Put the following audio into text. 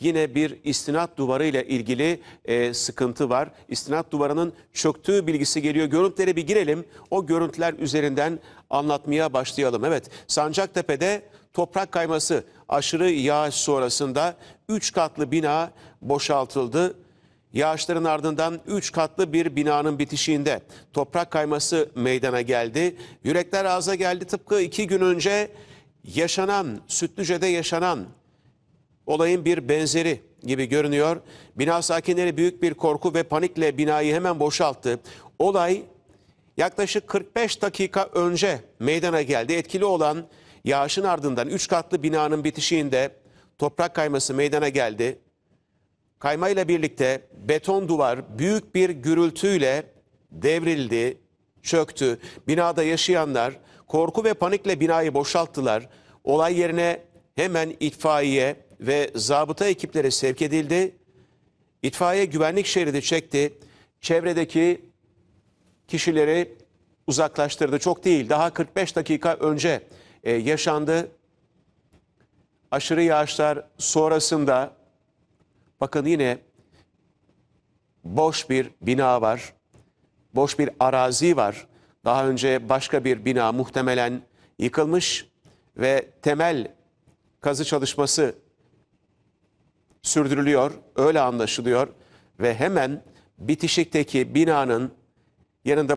Yine bir istinat duvarı ile ilgili e, sıkıntı var. İstinat duvarının çöktüğü bilgisi geliyor. Görüntülere bir girelim. O görüntüler üzerinden anlatmaya başlayalım. Evet, Sancaktepe'de toprak kayması aşırı yağış sonrasında 3 katlı bina boşaltıldı. Yağışların ardından 3 katlı bir binanın bitişiğinde toprak kayması meydana geldi. Yürekler ağza geldi tıpkı 2 gün önce yaşanan, Sütlüce'de yaşanan olayın bir benzeri gibi görünüyor. Bina sakinleri büyük bir korku ve panikle binayı hemen boşalttı. Olay yaklaşık 45 dakika önce meydana geldi. Etkili olan yağışın ardından 3 katlı binanın bitişiğinde toprak kayması meydana geldi. Kaymayla birlikte beton duvar büyük bir gürültüyle devrildi, çöktü. Binada yaşayanlar korku ve panikle binayı boşalttılar. Olay yerine hemen itfaiye, ve zabıta ekipleri sevk edildi. İtfaiye güvenlik şeridi çekti. Çevredeki kişileri uzaklaştırdı. Çok değil daha 45 dakika önce e, yaşandı. Aşırı yağışlar sonrasında bakın yine boş bir bina var. Boş bir arazi var. Daha önce başka bir bina muhtemelen yıkılmış ve temel kazı çalışması sürdürülüyor. Öyle anlaşılıyor ve hemen bitişikteki binanın yanında